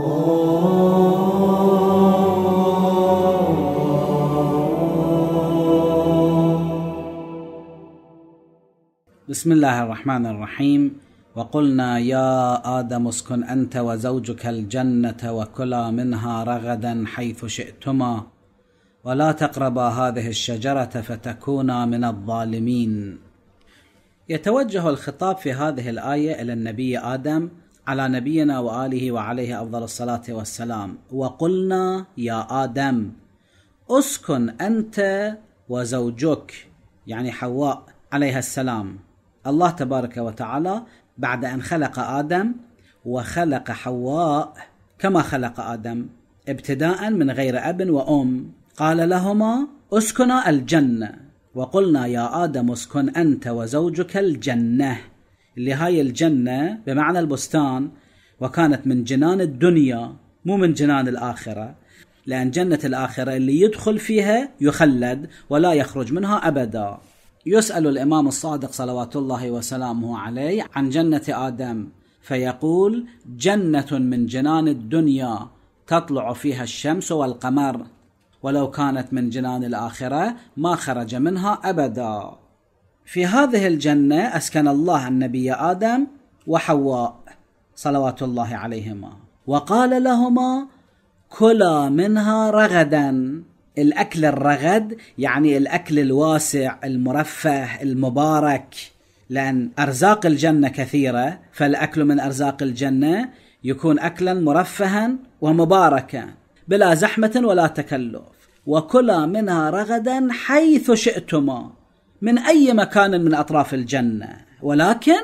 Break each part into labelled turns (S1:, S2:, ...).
S1: بسم الله الرحمن الرحيم وقلنا يا ادم اسكن انت وزوجك الجنه وكلا منها رغدا حيث شئتما ولا تقربا هذه الشجره فتكونا من الظالمين يتوجه الخطاب في هذه الايه الى النبي ادم على نبينا واله وعليه افضل الصلاه والسلام وقلنا يا ادم اسكن انت وزوجك يعني حواء عليها السلام الله تبارك وتعالى بعد ان خلق ادم وخلق حواء كما خلق ادم ابتداء من غير اب وام قال لهما اسكنا الجنه وقلنا يا ادم اسكن انت وزوجك الجنه اللي هاي الجنة بمعنى البستان وكانت من جنان الدنيا مو من جنان الآخرة لأن جنة الآخرة اللي يدخل فيها يخلد ولا يخرج منها أبدا يسأل الإمام الصادق صلوات الله وسلامه عليه عن جنة آدم فيقول جنة من جنان الدنيا تطلع فيها الشمس والقمر ولو كانت من جنان الآخرة ما خرج منها أبدا في هذه الجنة أسكن الله النبي آدم وحواء صلوات الله عليهما وقال لهما كلا منها رغدا الأكل الرغد يعني الأكل الواسع المرفه المبارك لأن أرزاق الجنة كثيرة فالأكل من أرزاق الجنة يكون أكلا مرفها ومباركا بلا زحمة ولا تكلف وكلا منها رغدا حيث شئتما من أي مكان من أطراف الجنة ولكن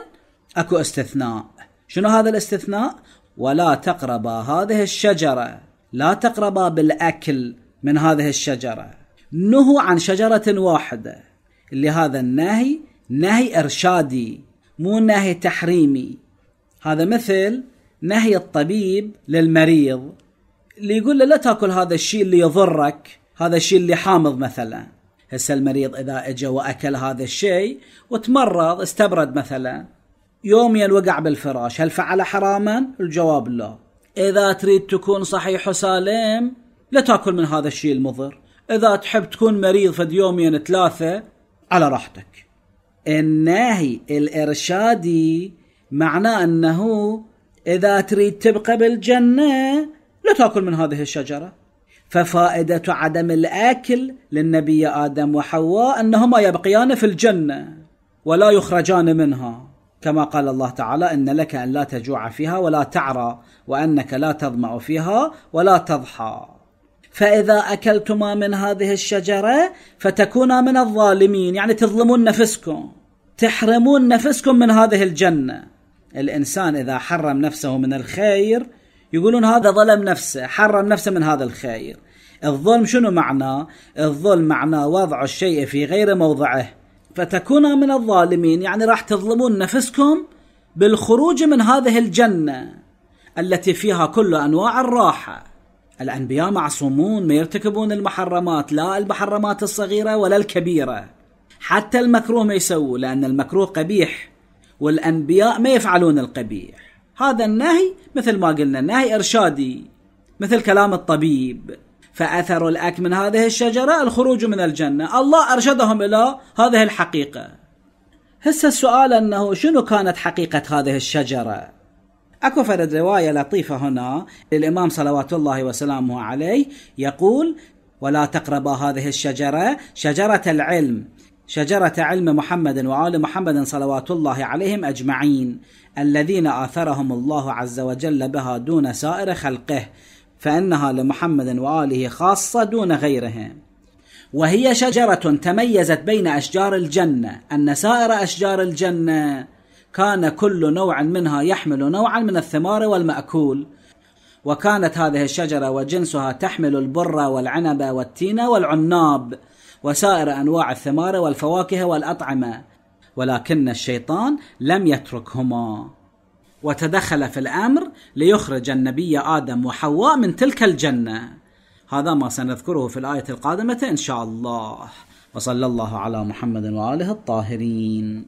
S1: أكو استثناء شنو هذا الاستثناء؟ ولا تقربا هذه الشجرة لا تقربا بالأكل من هذه الشجرة نهوا عن شجرة واحدة اللي هذا النهي نهي إرشادي مو نهي تحريمي هذا مثل نهي الطبيب للمريض اللي يقول له لا تاكل هذا الشيء اللي يضرك هذا الشيء اللي حامض مثلا هسه المريض اذا اجى واكل هذا الشيء وتمرض استبرد مثلا يوميا وقع بالفراش هل فعل حراما؟ الجواب لا اذا تريد تكون صحيح وسالم لا تاكل من هذا الشيء المضر اذا تحب تكون مريض فد يومين ثلاثه على راحتك النهي الارشادي معناه انه اذا تريد تبقى بالجنه لا تاكل من هذه الشجره ففائدة عدم الأكل للنبي آدم وحواء أنهما يبقيان في الجنة ولا يخرجان منها كما قال الله تعالى إن لك أن لا تجوع فيها ولا تعرى وأنك لا تظمأ فيها ولا تضحى فإذا أكلتما من هذه الشجرة فتكونا من الظالمين يعني تظلمون نفسكم تحرمون نفسكم من هذه الجنة الإنسان إذا حرم نفسه من الخير يقولون هذا ظلم نفسه حرم نفسه من هذا الخير الظلم شنو معناه الظلم معناه وضع الشيء في غير موضعه فتكون من الظالمين يعني راح تظلمون نفسكم بالخروج من هذه الجنه التي فيها كل انواع الراحه الانبياء معصومون ما يرتكبون المحرمات لا المحرمات الصغيره ولا الكبيره حتى المكروه ما يسووا لان المكروه قبيح والانبياء ما يفعلون القبيح هذا النهي مثل ما قلنا النهي إرشادي مثل كلام الطبيب فأثر الاكل من هذه الشجرة الخروج من الجنة الله أرشدهم إلى هذه الحقيقة هسه السؤال أنه شنو كانت حقيقة هذه الشجرة أكو فرد رواية لطيفة هنا للإمام صلوات الله وسلامه عليه يقول ولا تقربا هذه الشجرة شجرة العلم شجرة علم محمد وآل محمد صلوات الله عليهم أجمعين الذين آثرهم الله عز وجل بها دون سائر خلقه فإنها لمحمد وآله خاصة دون غيرهم وهي شجرة تميزت بين أشجار الجنة أن سائر أشجار الجنة كان كل نوع منها يحمل نوعا من الثمار والمأكول وكانت هذه الشجرة وجنسها تحمل البر والعنب والتين والعناب وسائر انواع الثمار والفواكه والاطعمه ولكن الشيطان لم يتركهما وتدخل في الامر ليخرج النبي ادم وحواء من تلك الجنه هذا ما سنذكره في الايه القادمه ان شاء الله وصلى الله على محمد واله الطاهرين